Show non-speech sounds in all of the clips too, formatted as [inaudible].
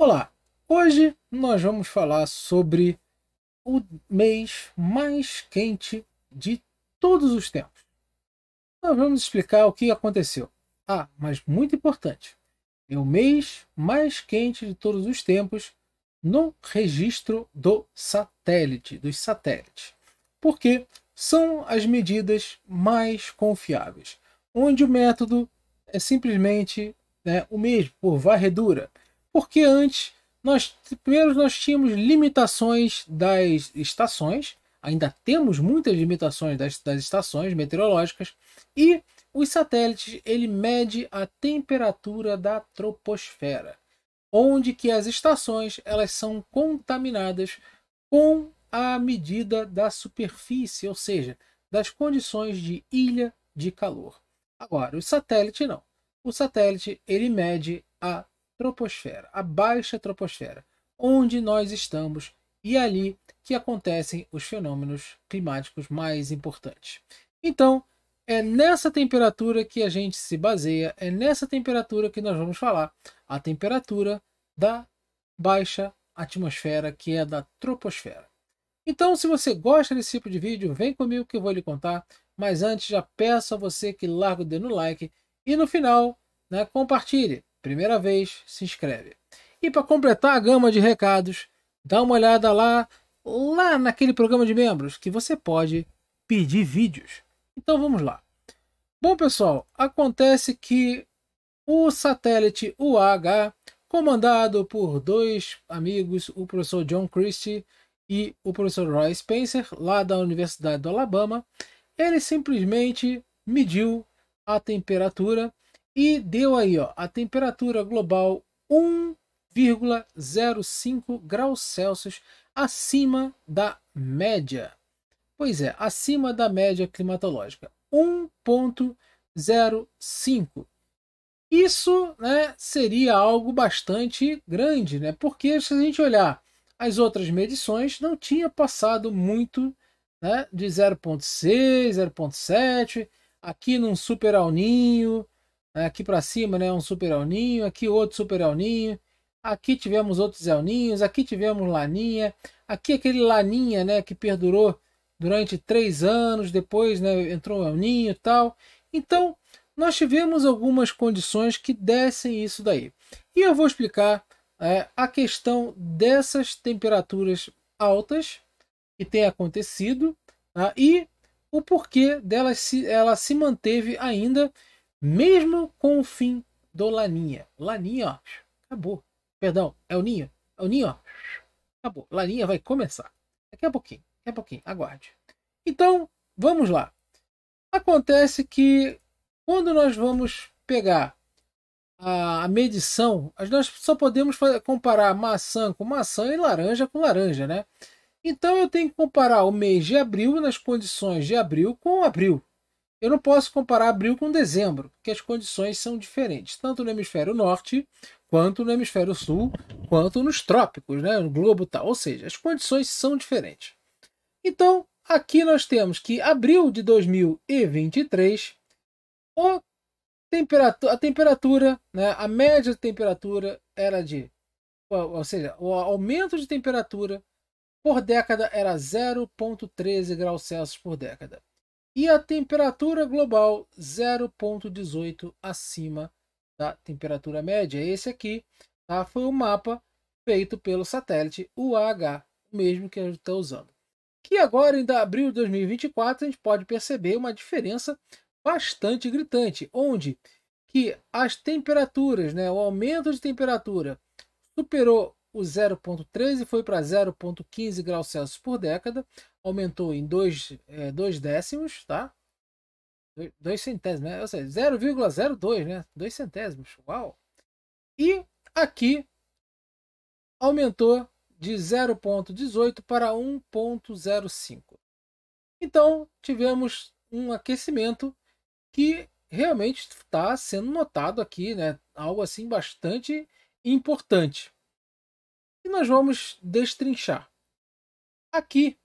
Olá, hoje nós vamos falar sobre o mês mais quente de todos os tempos. Nós vamos explicar o que aconteceu. Ah, mas muito importante, é o mês mais quente de todos os tempos no registro do satélite, dos satélites. Porque são as medidas mais confiáveis, onde o método é simplesmente né, o mesmo, por varredura. Porque antes, nós primeiro nós tínhamos limitações das estações, ainda temos muitas limitações das, das estações meteorológicas, e os satélites ele mede a temperatura da troposfera, onde que as estações elas são contaminadas com a medida da superfície, ou seja, das condições de ilha de calor. Agora, o satélite não. O satélite ele mede a troposfera, a baixa troposfera, onde nós estamos e é ali que acontecem os fenômenos climáticos mais importantes. Então, é nessa temperatura que a gente se baseia, é nessa temperatura que nós vamos falar, a temperatura da baixa atmosfera, que é da troposfera. Então, se você gosta desse tipo de vídeo, vem comigo que eu vou lhe contar. Mas antes, já peço a você que larga o dedo no like e no final, né, compartilhe. Primeira vez, se inscreve. E para completar a gama de recados, dá uma olhada lá, lá naquele programa de membros que você pode pedir vídeos. Então vamos lá. Bom, pessoal, acontece que o satélite UAH, comandado por dois amigos, o professor John Christie e o professor Roy Spencer, lá da Universidade do Alabama, ele simplesmente mediu a temperatura e deu aí ó, a temperatura global 1,05 graus Celsius acima da média. Pois é, acima da média climatológica, 1,05. Isso né, seria algo bastante grande, né? porque se a gente olhar as outras medições, não tinha passado muito né, de 0,6, 0,7, aqui num super alninho, Aqui para cima, né, um super El Ninho, aqui outro super El Ninho. Aqui tivemos outros El Ninhos, aqui tivemos Laninha, aqui aquele Laninha, né, que perdurou durante três anos, depois, né, entrou o El Ninho e tal. Então, nós tivemos algumas condições que dessem isso daí. E eu vou explicar é, a questão dessas temperaturas altas que tem acontecido tá? e o porquê delas se, ela se manteve ainda mesmo com o fim do Laninha. Laninha, ó, acabou. Perdão, é o Ninho. É o Ninho, ó, acabou. Laninha vai começar. Daqui a pouquinho, daqui a pouquinho, aguarde. Então, vamos lá. Acontece que quando nós vamos pegar a, medição, nós só podemos comparar maçã com maçã e laranja com laranja, né? Então eu tenho que comparar o mês de abril nas condições de abril com abril. Eu não posso comparar abril com dezembro, porque as condições são diferentes, tanto no hemisfério norte, quanto no hemisfério sul, quanto nos trópicos, né? no globo tal. Ou seja, as condições são diferentes. Então, aqui nós temos que abril de 2023, o a temperatura, né? a média de temperatura era de. Ou seja, o aumento de temperatura por década era 0,13 graus Celsius por década e a temperatura global 0,18 acima da temperatura média. Esse aqui tá? foi o mapa feito pelo satélite UAH, o mesmo que a gente está usando. Que agora, em abril de 2024, a gente pode perceber uma diferença bastante gritante, onde que as temperaturas, né, o aumento de temperatura superou o 0,13 foi para 0,15 graus Celsius por década, aumentou em 2 é, dois décimos, tá? 2 centésimos, né? Ou seja, 0,02, né? 2 centésimos, uau! E aqui aumentou de 0,18 para 1,05. Então, tivemos um aquecimento que realmente está sendo notado aqui, né? Algo assim bastante importante e nós vamos destrinchar. Aqui,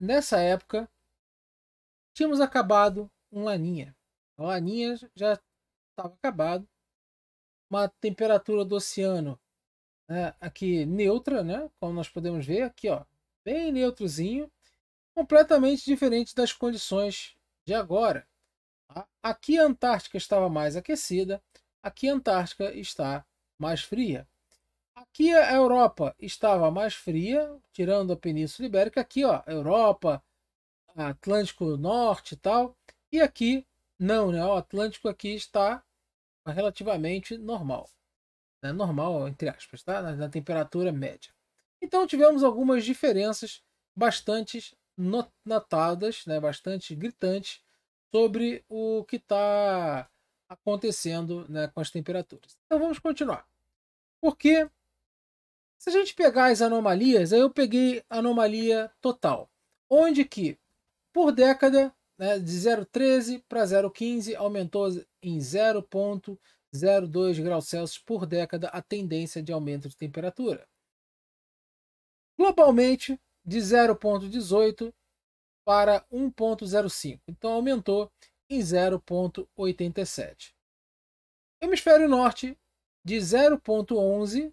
nessa época, tínhamos acabado um laninha. A então, laninha já estava acabado. Uma temperatura do oceano né, aqui neutra, né? Como nós podemos ver aqui, ó, bem neutrozinho, completamente diferente das condições de agora. Tá? Aqui a Antártica estava mais aquecida, aqui a Antártica está mais fria. Aqui a Europa estava mais fria, tirando a Península Ibérica. Aqui, ó, Europa, Atlântico Norte e tal. E aqui, não, né? O Atlântico aqui está relativamente normal. Né? Normal, entre aspas, tá? Na, na temperatura média. Então tivemos algumas diferenças bastante notadas, né? bastante gritantes, sobre o que está acontecendo né? com as temperaturas. Então vamos continuar. Por que se a gente pegar as anomalias, aí eu peguei anomalia total, onde que por década, né, de 0,13 para 0,15 aumentou em 0,02 graus Celsius por década a tendência de aumento de temperatura. Globalmente, de 0,18 para 1,05, então aumentou em 0,87. Hemisfério Norte, de 0,11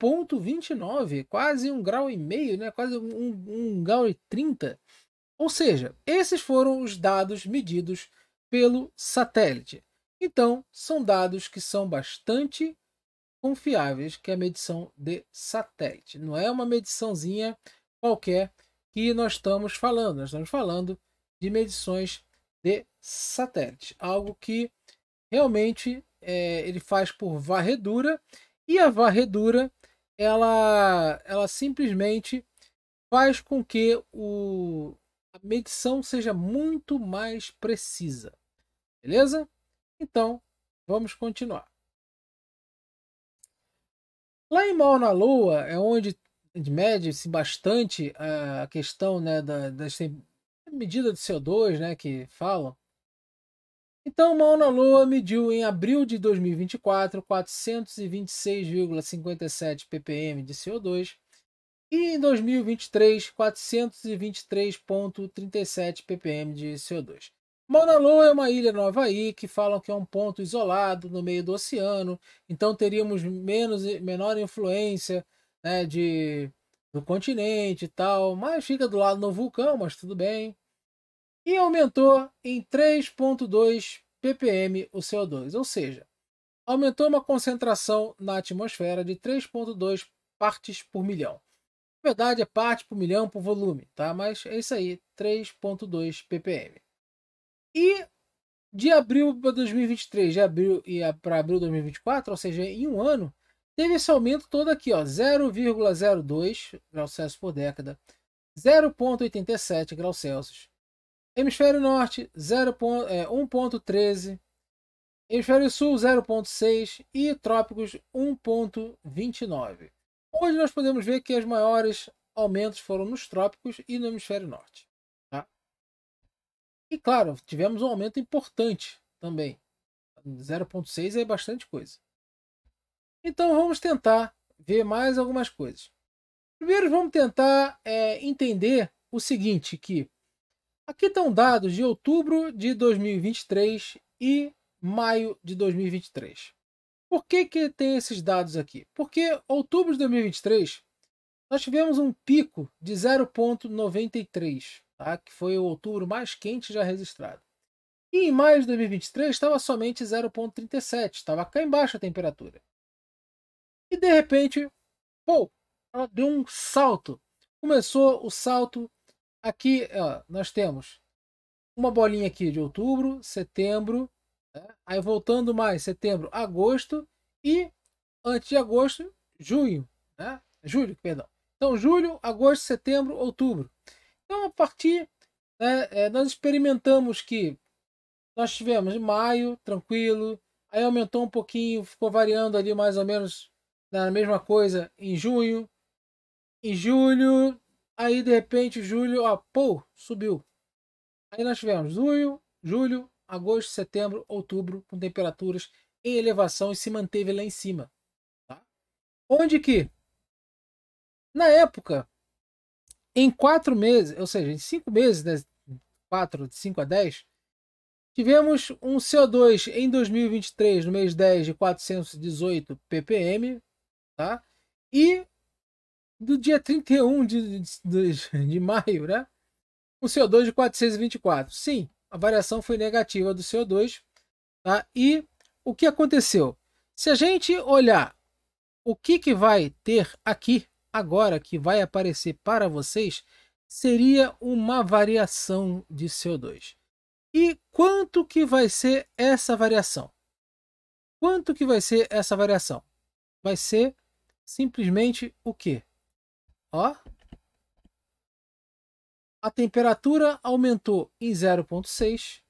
0,29, quase um grau e meio, né? quase um, um grau e 30. Ou seja, esses foram os dados medidos pelo satélite. Então, são dados que são bastante confiáveis, que é a medição de satélite. Não é uma mediçãozinha qualquer que nós estamos falando. Nós estamos falando de medições de satélite, algo que realmente é, ele faz por varredura e a varredura ela, ela simplesmente faz com que o, a medição seja muito mais precisa. Beleza? Então, vamos continuar. Lá em Mal na Lua é onde mede-se bastante a questão né, da, das medida de CO2 né, que falam. Então, Mauna Loa mediu em abril de 2024 426,57 ppm de CO2 e em 2023 423,37 ppm de CO2. Mauna Loa é uma ilha no Havaí que falam que é um ponto isolado no meio do oceano, então teríamos menos, menor influência né, de, do continente e tal, mas fica do lado do vulcão, mas tudo bem, e aumentou em 3,2 ppm o CO2, ou seja, aumentou uma concentração na atmosfera de 3,2 partes por milhão. Na verdade, é parte por milhão por volume, tá? mas é isso aí, 3,2 ppm. E de abril para 2023, de abril e para abril de 2024, ou seja, em um ano, teve esse aumento todo aqui, ó, 0,02 graus Celsius por década, 0,87 graus Celsius, Hemisfério Norte, 1.13. É, Hemisfério Sul, 0.6. E Trópicos, 1.29. Hoje nós podemos ver que os maiores aumentos foram nos trópicos e no Hemisfério Norte. Tá? E claro, tivemos um aumento importante também. 0.6 é bastante coisa. Então vamos tentar ver mais algumas coisas. Primeiro vamos tentar é, entender o seguinte, que Aqui estão dados de outubro de 2023 e maio de 2023. Por que, que tem esses dados aqui? Porque outubro de 2023 nós tivemos um pico de 0,93, tá? que foi o outubro mais quente já registrado. E em maio de 2023 estava somente 0,37, estava cá embaixo a temperatura. E de repente, pô, ela deu um salto. Começou o salto Aqui ó, nós temos uma bolinha aqui de outubro, setembro, né? aí voltando mais, setembro, agosto e antes de agosto, junho, né? julho, perdão. Então, julho, agosto, setembro, outubro. Então, a partir, né, é, nós experimentamos que nós tivemos maio, tranquilo, aí aumentou um pouquinho, ficou variando ali mais ou menos na né, mesma coisa em junho, em julho, Aí de repente, julho, ó, pô, subiu. Aí nós tivemos julho, julho, agosto, setembro, outubro, com temperaturas em elevação e se manteve lá em cima. Tá? Onde que, na época, em quatro meses, ou seja, em cinco meses, né, quatro, de cinco a dez tivemos um CO2 em 2023, no mês 10, de 418 ppm, tá? E do dia 31 de, de, de maio, né? O CO2 de 424. Sim, a variação foi negativa do CO2. Tá? E o que aconteceu? Se a gente olhar o que, que vai ter aqui, agora, que vai aparecer para vocês, seria uma variação de CO2. E quanto que vai ser essa variação? Quanto que vai ser essa variação? Vai ser simplesmente o quê? Ó. A temperatura aumentou em 0,6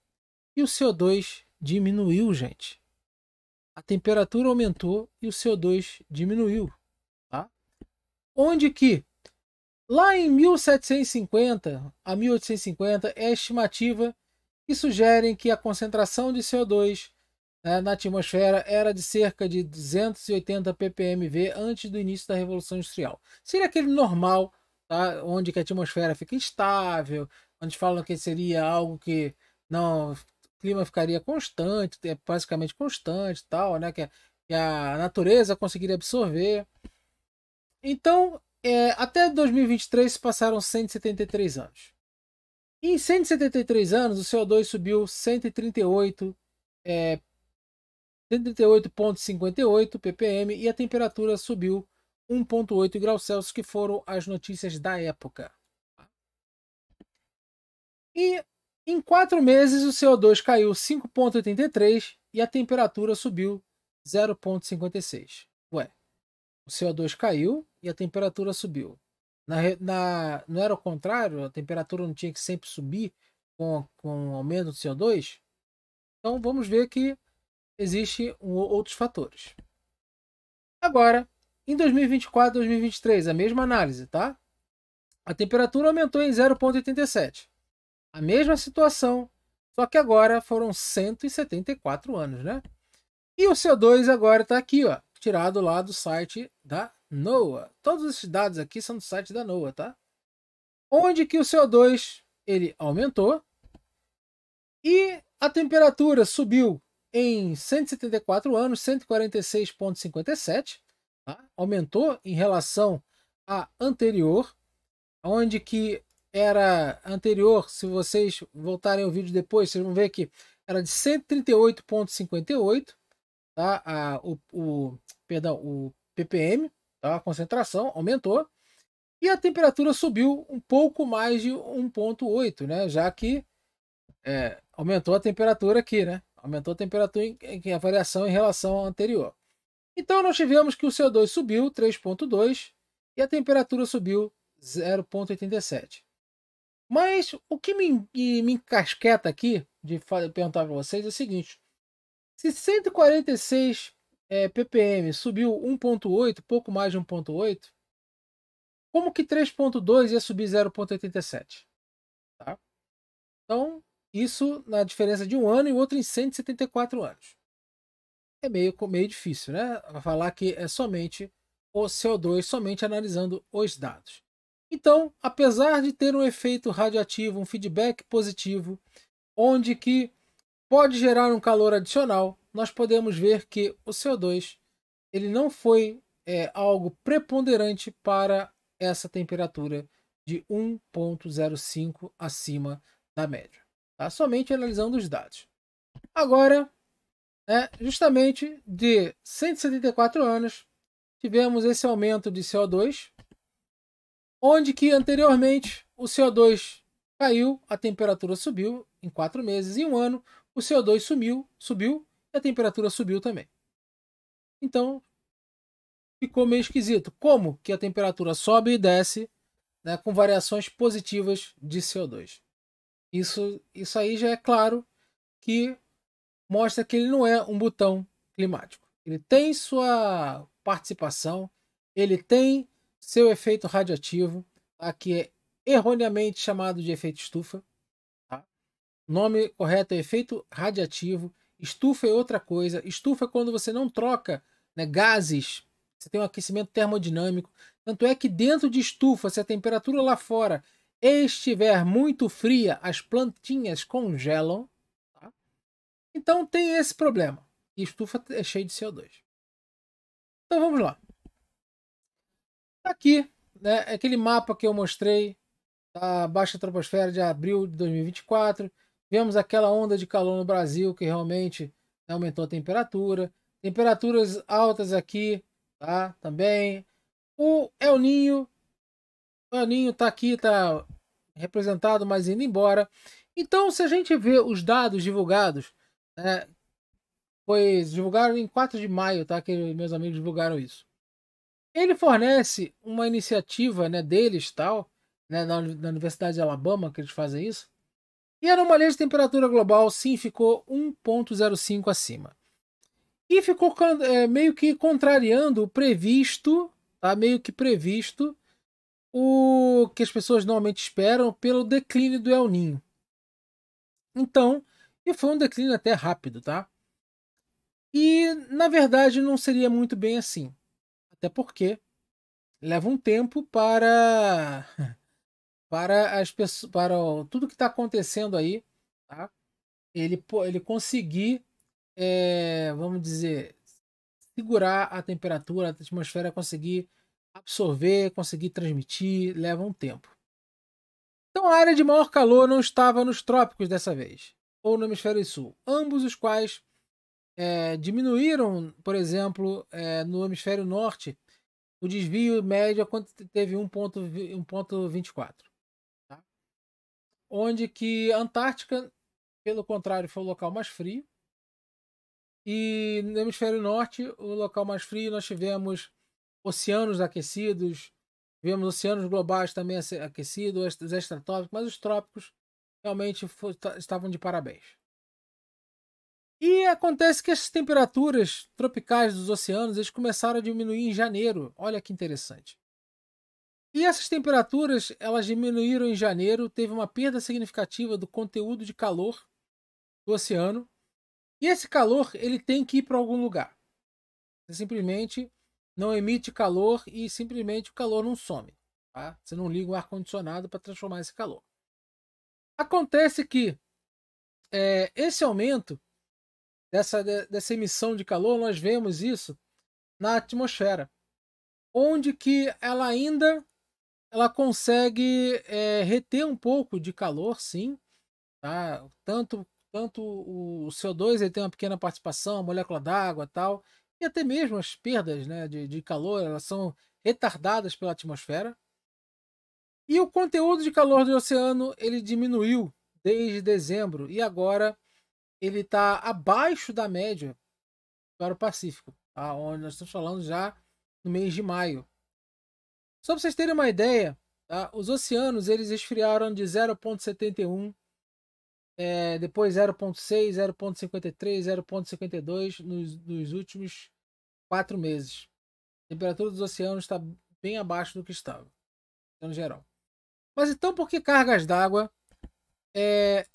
e o CO2 diminuiu, gente. A temperatura aumentou e o CO2 diminuiu. Tá? Onde que Lá em 1750 a 1850 é a estimativa que sugerem que a concentração de CO2 é, na atmosfera era de cerca de 280 ppmv antes do início da Revolução Industrial. Seria aquele normal, tá? onde a atmosfera fica estável, onde falam que seria algo que não o clima ficaria constante, é basicamente constante, tal, né? Que, que a natureza conseguiria absorver. Então, é, até 2023 passaram 173 anos. Em 173 anos, o CO2 subiu 138 é, 138,58 ppm e a temperatura subiu 1,8 graus Celsius, que foram as notícias da época. E em quatro meses o CO2 caiu 5,83 e a temperatura subiu 0,56. Ué, o CO2 caiu e a temperatura subiu. Na, na, não era o contrário? A temperatura não tinha que sempre subir com, com o aumento do CO2? Então vamos ver que existem outros fatores. Agora, em 2024 2023, a mesma análise, tá? A temperatura aumentou em 0,87. A mesma situação, só que agora foram 174 anos, né? E o CO2 agora está aqui, ó, tirado lá do site da NOAA. Todos esses dados aqui são do site da NOAA, tá? Onde que o CO2 ele aumentou e a temperatura subiu em 174 anos, 146,57, tá? aumentou em relação à anterior, onde que era anterior, se vocês voltarem ao vídeo depois, vocês vão ver que era de 138,58, tá? A, o, o, perdão, o ppm, tá? a concentração aumentou, e a temperatura subiu um pouco mais de 1,8, né? já que é, aumentou a temperatura aqui, né? aumentou a temperatura em, a variação em relação ao anterior. Então nós tivemos que o CO2 subiu 3.2 e a temperatura subiu 0.87. Mas o que me, me encasqueta aqui de perguntar para vocês é o seguinte: se 146 é, ppm subiu 1,8, pouco mais de 1,8, como que 3,2 ia subir 0,87? Tá? Então, isso na diferença de um ano e o outro em 174 anos. É meio, meio difícil, né? Falar que é somente o CO2, somente analisando os dados. Então, apesar de ter um efeito radioativo, um feedback positivo, onde que pode gerar um calor adicional, nós podemos ver que o CO2 ele não foi é, algo preponderante para essa temperatura de 1,05 acima da média. Tá? Somente analisando os dados. Agora, né, justamente de 174 anos, tivemos esse aumento de CO2, onde que anteriormente o CO2 caiu, a temperatura subiu em quatro meses, em um ano o CO2 sumiu, subiu e a temperatura subiu também. Então ficou meio esquisito. Como que a temperatura sobe e desce né, com variações positivas de CO2? Isso, isso aí já é claro que mostra que ele não é um botão climático. Ele tem sua participação, ele tem seu efeito radioativo, tá? que é erroneamente chamado de efeito estufa. Tá? Nome correto é efeito radiativo. Estufa é outra coisa. Estufa é quando você não troca né, gases, você tem um aquecimento termodinâmico. Tanto é que dentro de estufa, se a temperatura lá fora estiver muito fria, as plantinhas congelam. Tá? Então tem esse problema. E estufa é cheia de CO2. Então vamos lá. Tá aqui, né, é aquele mapa que eu mostrei da baixa troposfera de abril de 2024. Vemos aquela onda de calor no Brasil que realmente aumentou a temperatura. Temperaturas altas aqui, tá? Também. O El Ninho o Aninho está aqui, está representado, mas indo embora. Então, se a gente vê os dados divulgados, né, pois divulgaram em 4 de maio, tá? Que meus amigos divulgaram isso. Ele fornece uma iniciativa, né, deles, tal, né, na, na Universidade de Alabama, que eles fazem isso. E a anomalia de temperatura global, sim, ficou 1,05 acima. E ficou é, meio que contrariando o previsto, tá? Meio que previsto o que as pessoas normalmente esperam pelo declínio do El Ninho. Então, e foi um declínio até rápido, tá? E na verdade não seria muito bem assim. Até porque leva um tempo para [laughs] para as pessoas, para tudo que está acontecendo aí, tá? Ele ele conseguir, é, vamos dizer, segurar a temperatura, a atmosfera, conseguir absorver, conseguir transmitir, leva um tempo. Então a área de maior calor não estava nos trópicos dessa vez, ou no hemisfério sul, ambos os quais é, diminuíram, por exemplo, é, no hemisfério norte, o desvio médio é teve 1,24. Tá? Onde que a Antártica, pelo contrário, foi o local mais frio. E no hemisfério norte, o local mais frio, nós tivemos oceanos aquecidos, vemos oceanos globais também aquecidos, os extratrópicos, mas os trópicos realmente estavam de parabéns. E acontece que as temperaturas tropicais dos oceanos eles começaram a diminuir em janeiro. Olha que interessante. E essas temperaturas elas diminuíram em janeiro, teve uma perda significativa do conteúdo de calor do oceano. E esse calor ele tem que ir para algum lugar. É simplesmente não emite calor e simplesmente o calor não some. Tá? Você não liga o ar-condicionado para transformar esse calor. Acontece que é, esse aumento dessa, dessa emissão de calor, nós vemos isso na atmosfera, onde que ela ainda ela consegue é, reter um pouco de calor, sim. Tá? Tanto, tanto o CO2 ele tem uma pequena participação, a molécula d'água tal, e até mesmo as perdas né, de, de calor elas são retardadas pela atmosfera. E o conteúdo de calor do oceano ele diminuiu desde dezembro e agora ele está abaixo da média para o Pacífico, tá? onde nós estamos falando já no mês de maio. Só para vocês terem uma ideia, tá? os oceanos eles esfriaram de 0,71 é, depois 0.6, 0.53, 0.52 nos, nos últimos quatro meses. A temperatura dos oceanos está bem abaixo do que estava, no geral. Mas então, por que cargas d'água é,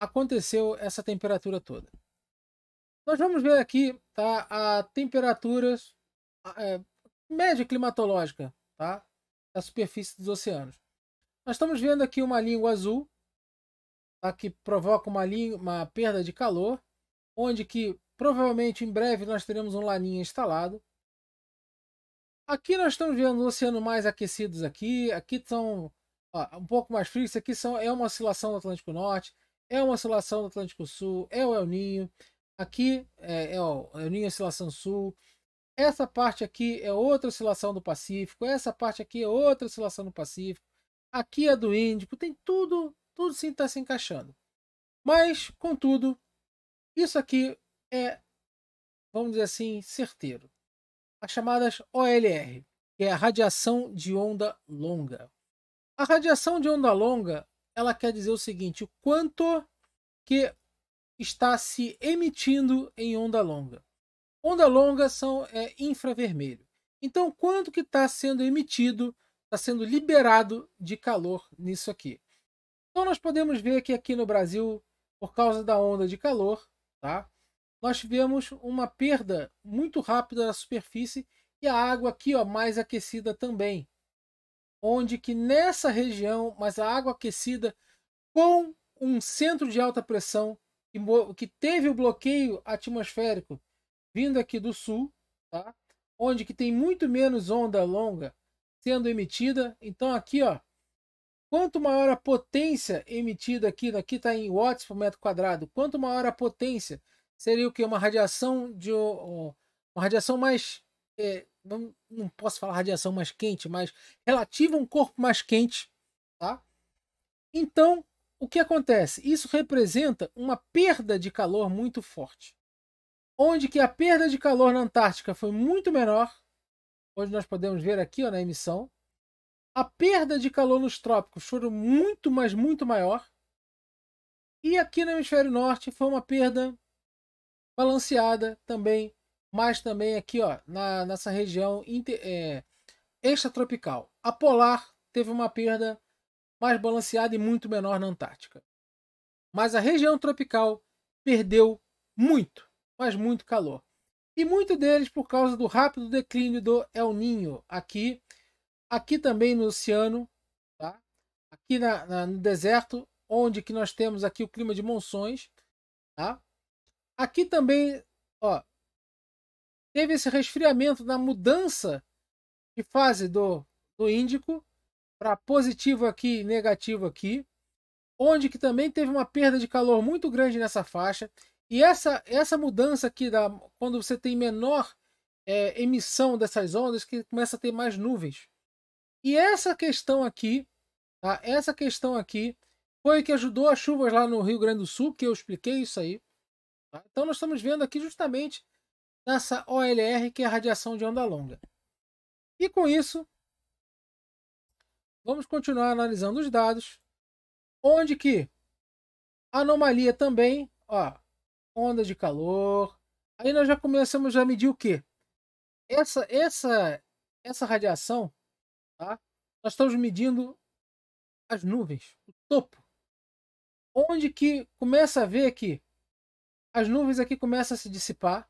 aconteceu essa temperatura toda? Nós vamos ver aqui tá, a temperatura é, média climatológica tá, da superfície dos oceanos. Nós estamos vendo aqui uma língua azul, a tá? que provoca uma, linha, uma perda de calor, onde que provavelmente em breve nós teremos um laninha instalado. Aqui nós estamos vendo o oceano mais aquecidos aqui, aqui estão ó, um pouco mais frios, aqui são, é uma oscilação do Atlântico Norte, é uma oscilação do Atlântico Sul, é o El Ninho, aqui é, é o El Ninho oscilação sul, essa parte aqui é outra oscilação do Pacífico, essa parte aqui é outra oscilação do Pacífico, aqui é do Índico, tem tudo tudo sim está se encaixando. Mas, contudo, isso aqui é, vamos dizer assim, certeiro. As chamadas OLR, que é a radiação de onda longa. A radiação de onda longa, ela quer dizer o seguinte, o quanto que está se emitindo em onda longa. Onda longa são é, infravermelho. Então, quanto que está sendo emitido, está sendo liberado de calor nisso aqui? Então nós podemos ver que aqui no Brasil, por causa da onda de calor, tá? nós tivemos uma perda muito rápida da superfície e a água aqui ó, mais aquecida também. Onde que nessa região, mas a água aquecida com um centro de alta pressão que, que teve o bloqueio atmosférico vindo aqui do sul, tá? onde que tem muito menos onda longa sendo emitida. Então aqui ó, Quanto maior a potência emitida aqui, aqui está em watts por metro quadrado, quanto maior a potência, seria o que? Uma radiação de. Uma radiação mais. É, não, não posso falar radiação mais quente, mas relativa a um corpo mais quente. Tá? Então, o que acontece? Isso representa uma perda de calor muito forte. Onde que a perda de calor na Antártica foi muito menor, onde nós podemos ver aqui ó, na emissão, a perda de calor nos trópicos foi muito, mas muito maior. E aqui no hemisfério norte foi uma perda balanceada também, mas também aqui ó, na nessa região inter, é, extratropical. A polar teve uma perda mais balanceada e muito menor na Antártica. Mas a região tropical perdeu muito, mas muito calor. E muito deles por causa do rápido declínio do El Ninho aqui Aqui também no oceano, tá? aqui na, na, no deserto, onde que nós temos aqui o clima de monções. Tá? Aqui também ó, teve esse resfriamento na mudança de fase do, do Índico para positivo aqui e negativo aqui, onde que também teve uma perda de calor muito grande nessa faixa. E essa, essa mudança aqui, da, quando você tem menor é, emissão dessas ondas, que começa a ter mais nuvens. E essa questão aqui, tá? essa questão aqui foi que ajudou as chuvas lá no Rio Grande do Sul, que eu expliquei isso aí. Tá? Então nós estamos vendo aqui justamente nessa OLR, que é a radiação de onda longa. E com isso, vamos continuar analisando os dados, onde que anomalia também, ó, onda de calor. Aí nós já começamos a medir o quê? Essa, essa, essa radiação Tá? Nós estamos medindo as nuvens, o topo. Onde que começa a ver que as nuvens aqui começam a se dissipar.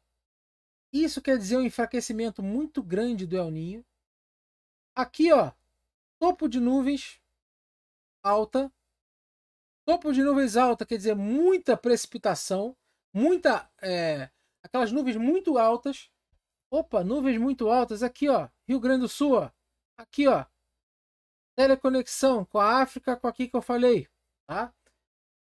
Isso quer dizer um enfraquecimento muito grande do El Ninho. Aqui, ó, topo de nuvens alta. Topo de nuvens alta quer dizer muita precipitação, muita é, aquelas nuvens muito altas. Opa, nuvens muito altas aqui, ó, Rio Grande do Sul, ó aqui, ó. Teleconexão com a África, com aqui que eu falei, tá?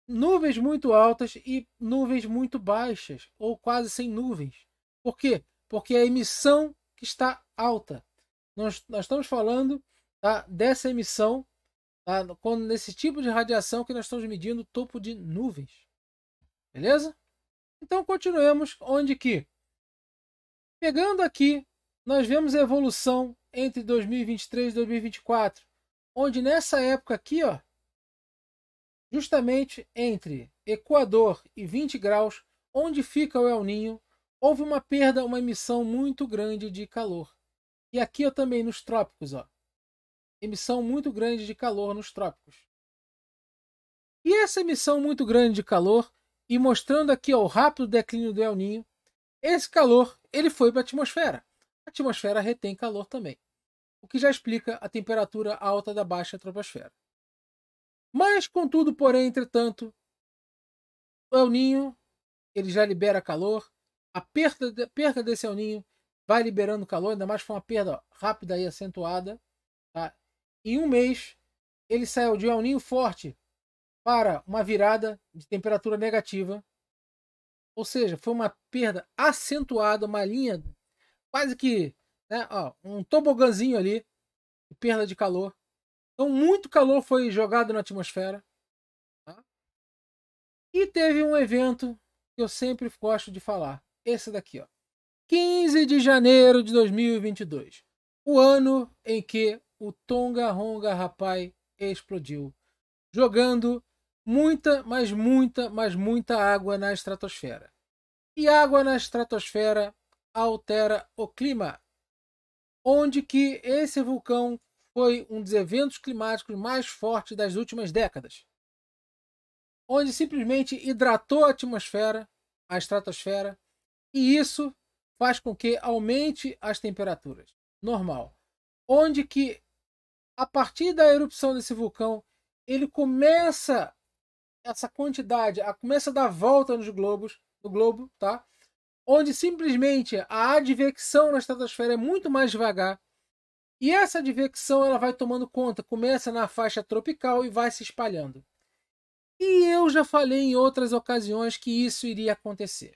Nuvens muito altas e nuvens muito baixas, ou quase sem nuvens. Por quê? Porque a emissão que está alta. Nós, nós estamos falando tá, dessa emissão, tá, quando, nesse tipo de radiação que nós estamos medindo topo de nuvens. Beleza? Então continuemos onde que? Pegando aqui, nós vemos a evolução entre 2023 e 2024, onde nessa época aqui, ó, justamente entre Equador e 20 graus, onde fica o El Ninho, houve uma perda, uma emissão muito grande de calor. E aqui eu também nos trópicos, ó. Emissão muito grande de calor nos trópicos. E essa emissão muito grande de calor, e mostrando aqui ó, o rápido declínio do El Ninho, esse calor ele foi para a atmosfera. A atmosfera retém calor também o que já explica a temperatura alta da baixa troposfera. Mas, contudo, porém, entretanto, o El Ninho ele já libera calor, a perda, de, perda desse El Ninho vai liberando calor, ainda mais foi uma perda rápida e acentuada. Tá? Em um mês, ele saiu de um El Ninho forte para uma virada de temperatura negativa. Ou seja, foi uma perda acentuada, uma linha quase que né? Ó, um toboganzinho ali, perda de calor. Então, muito calor foi jogado na atmosfera. Tá? E teve um evento que eu sempre gosto de falar. Esse daqui, ó. 15 de janeiro de 2022. O ano em que o Tonga Ronga Rapai explodiu, jogando muita, mas muita, mas muita água na estratosfera. E água na estratosfera altera o clima onde que esse vulcão foi um dos eventos climáticos mais fortes das últimas décadas, onde simplesmente hidratou a atmosfera, a estratosfera, e isso faz com que aumente as temperaturas. Normal. Onde que a partir da erupção desse vulcão, ele começa essa quantidade, a, começa a dar volta nos globos, no globo, tá? onde simplesmente a advecção na estratosfera é muito mais devagar. E essa advecção ela vai tomando conta, começa na faixa tropical e vai se espalhando. E eu já falei em outras ocasiões que isso iria acontecer.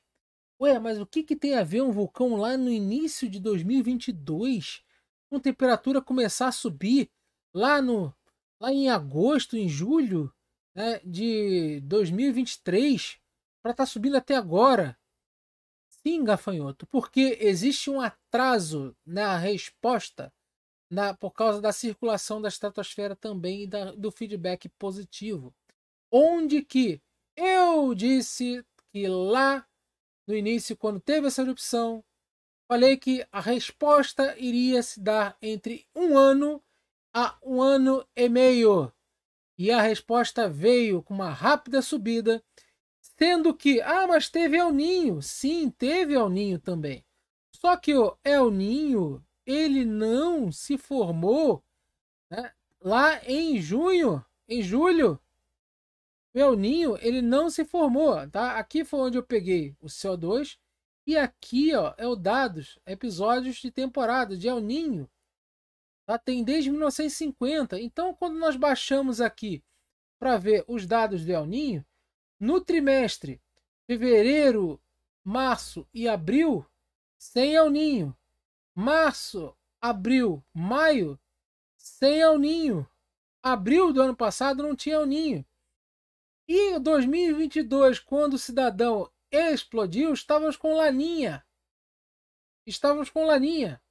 Ué, mas o que, que tem a ver um vulcão lá no início de 2022 com temperatura começar a subir lá no lá em agosto, em julho né, de 2023 para estar tá subindo até agora? Sim, gafanhoto, porque existe um atraso na resposta na, por causa da circulação da estratosfera também e da, do feedback positivo. Onde que eu disse que lá no início, quando teve essa erupção, falei que a resposta iria se dar entre um ano a um ano e meio. E a resposta veio com uma rápida subida Sendo que, ah, mas teve El Ninho. Sim, teve El Ninho também. Só que o El Ninho, ele não se formou né? lá em junho, em julho. O El Ninho, ele não se formou, tá? Aqui foi onde eu peguei o CO2. E aqui, ó, é o dados, episódios de temporada de El Ninho. Tá? Tem desde 1950. Então, quando nós baixamos aqui para ver os dados do El Ninho, no trimestre fevereiro, março e abril, sem El Ninho. Março, abril, maio, sem El Ninho. Abril do ano passado não tinha El Ninho. E 2022, quando o cidadão explodiu, estávamos com Laninha. Estávamos com Laninha.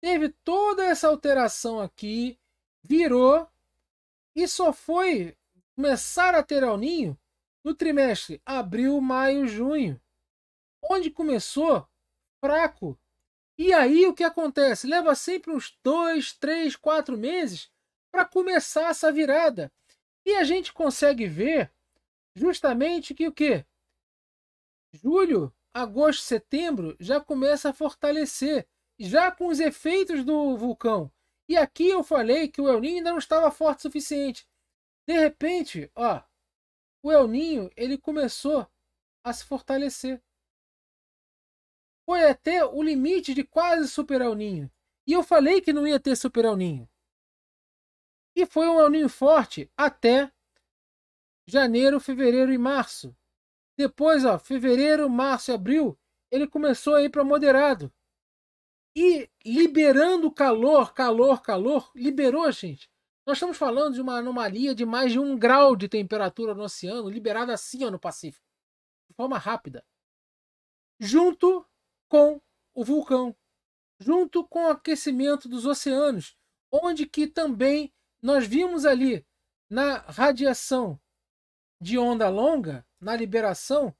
Teve toda essa alteração aqui, virou e só foi começar a ter El Ninho no trimestre abril, maio, junho. Onde começou? Fraco. E aí o que acontece? Leva sempre uns dois, três, quatro meses para começar essa virada. E a gente consegue ver justamente que o que Julho, agosto, setembro já começa a fortalecer, já com os efeitos do vulcão. E aqui eu falei que o El Niño ainda não estava forte o suficiente. De repente, ó, o El Ninho ele começou a se fortalecer. Foi até o limite de quase superar o Ninho. E eu falei que não ia ter super El Ninho. E foi um El Ninho forte até janeiro, fevereiro e março. Depois, ó, fevereiro, março e abril, ele começou a ir para moderado. E liberando calor, calor, calor, liberou, gente, nós estamos falando de uma anomalia de mais de um grau de temperatura no oceano, liberada assim ó, no Pacífico, de forma rápida, junto com o vulcão, junto com o aquecimento dos oceanos, onde que também nós vimos ali na radiação de onda longa, na liberação,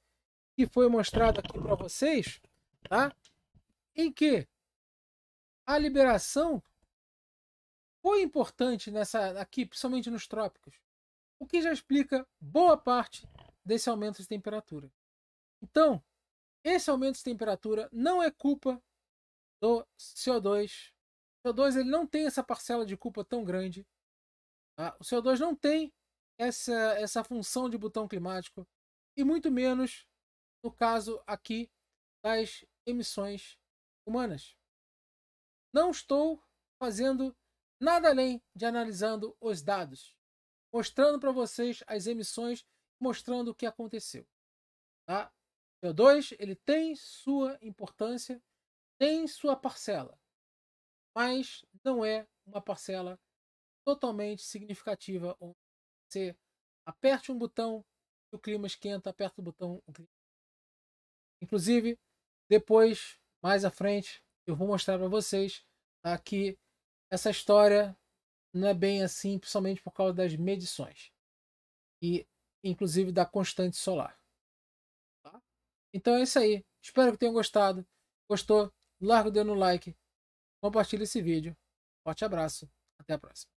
que foi mostrado aqui para vocês, tá? em que a liberação foi importante nessa aqui, principalmente nos trópicos, o que já explica boa parte desse aumento de temperatura. Então, esse aumento de temperatura não é culpa do CO2. O CO2 ele não tem essa parcela de culpa tão grande. Tá? O CO2 não tem essa, essa função de botão climático e muito menos no caso aqui das emissões humanas. Não estou fazendo Nada além de analisando os dados, mostrando para vocês as emissões, mostrando o que aconteceu. Tá? CO2 ele tem sua importância, tem sua parcela, mas não é uma parcela totalmente significativa. você aperte um botão e o clima esquenta, aperta o botão. O clima... Inclusive, depois, mais à frente, eu vou mostrar para vocês aqui tá, essa história não é bem assim, principalmente por causa das medições e inclusive da constante solar. Tá? Então é isso aí. Espero que tenham gostado. Gostou? Larga o dedo no like. Compartilhe esse vídeo. Forte abraço. Até a próxima.